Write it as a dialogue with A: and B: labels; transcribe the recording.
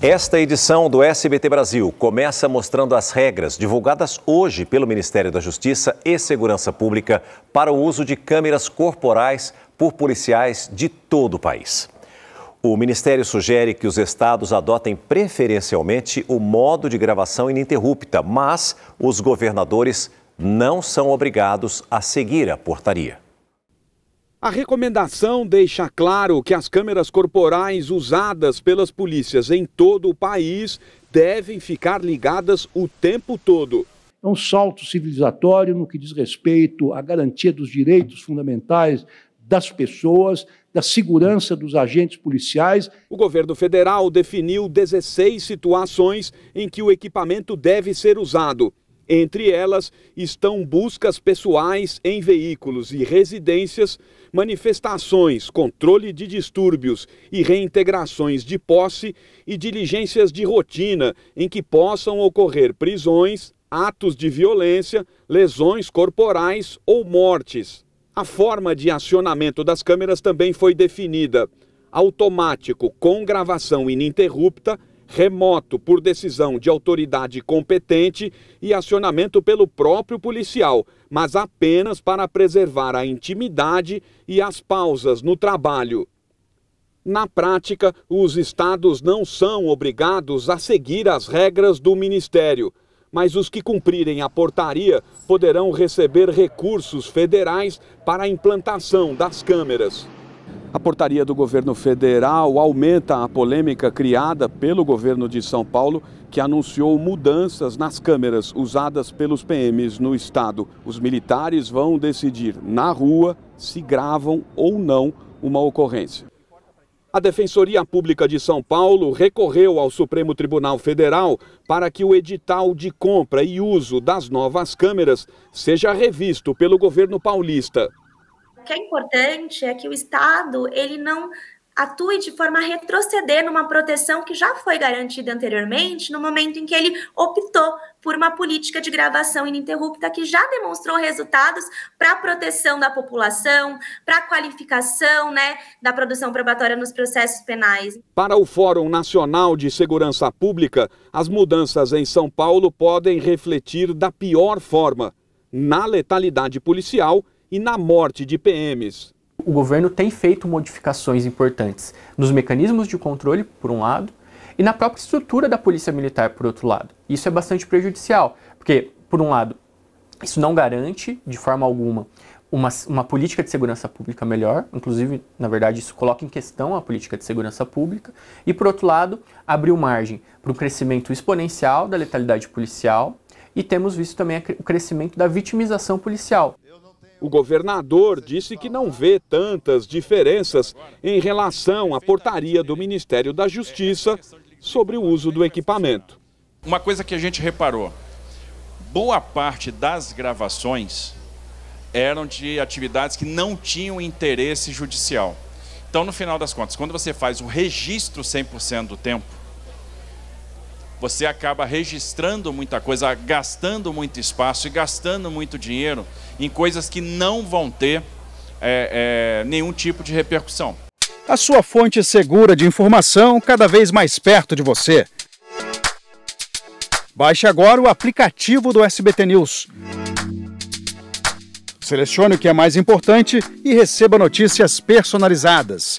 A: Esta edição do SBT Brasil começa mostrando as regras divulgadas hoje pelo Ministério da Justiça e Segurança Pública para o uso de câmeras corporais por policiais de todo o país. O Ministério sugere que os estados adotem preferencialmente o modo de gravação ininterrupta, mas os governadores não são obrigados a seguir a portaria. A recomendação deixa claro que as câmeras corporais usadas pelas polícias em todo o país devem ficar ligadas o tempo todo. É um salto civilizatório no que diz respeito à garantia dos direitos fundamentais das pessoas, da segurança dos agentes policiais. O governo federal definiu 16 situações em que o equipamento deve ser usado. Entre elas estão buscas pessoais em veículos e residências, manifestações, controle de distúrbios e reintegrações de posse e diligências de rotina em que possam ocorrer prisões, atos de violência, lesões corporais ou mortes. A forma de acionamento das câmeras também foi definida: automático com gravação ininterrupta remoto por decisão de autoridade competente e acionamento pelo próprio policial, mas apenas para preservar a intimidade e as pausas no trabalho. Na prática, os estados não são obrigados a seguir as regras do Ministério, mas os que cumprirem a portaria poderão receber recursos federais para a implantação das câmeras. A portaria do governo federal aumenta a polêmica criada pelo governo de São Paulo, que anunciou mudanças nas câmeras usadas pelos PMs no estado. Os militares vão decidir na rua se gravam ou não uma ocorrência. A Defensoria Pública de São Paulo recorreu ao Supremo Tribunal Federal para que o edital de compra e uso das novas câmeras seja revisto pelo governo paulista. O que é importante é que o Estado ele não atue de forma a retroceder numa proteção que já foi garantida anteriormente, no momento em que ele optou por uma política de gravação ininterrupta que já demonstrou resultados para a proteção da população, para a qualificação né, da produção probatória nos processos penais. Para o Fórum Nacional de Segurança Pública, as mudanças em São Paulo podem refletir da pior forma na letalidade policial e na morte de PMs.
B: O governo tem feito modificações importantes nos mecanismos de controle, por um lado, e na própria estrutura da polícia militar, por outro lado. Isso é bastante prejudicial, porque, por um lado, isso não garante, de forma alguma, uma, uma, política de segurança pública melhor, inclusive, na verdade, isso coloca em questão a política de segurança pública, e por outro lado, abriu margem para um crescimento exponencial da letalidade policial e temos visto também o crescimento da vitimização policial.
A: O governador disse que não vê tantas diferenças em relação à portaria do Ministério da Justiça sobre o uso do equipamento. Uma coisa que a gente reparou: boa parte das gravações eram de atividades que não tinham interesse judicial. Então, no final das contas, quando você faz o registro 100% do tempo, você acaba registrando muita coisa, gastando muito espaço e gastando muito dinheiro em coisas que não vão ter é, é, nenhum tipo
B: de repercussão.
A: A sua fonte segura de informação cada vez mais perto de você. Baixe agora o aplicativo do SBT News. Selecione o que é mais importante e receba notícias personalizadas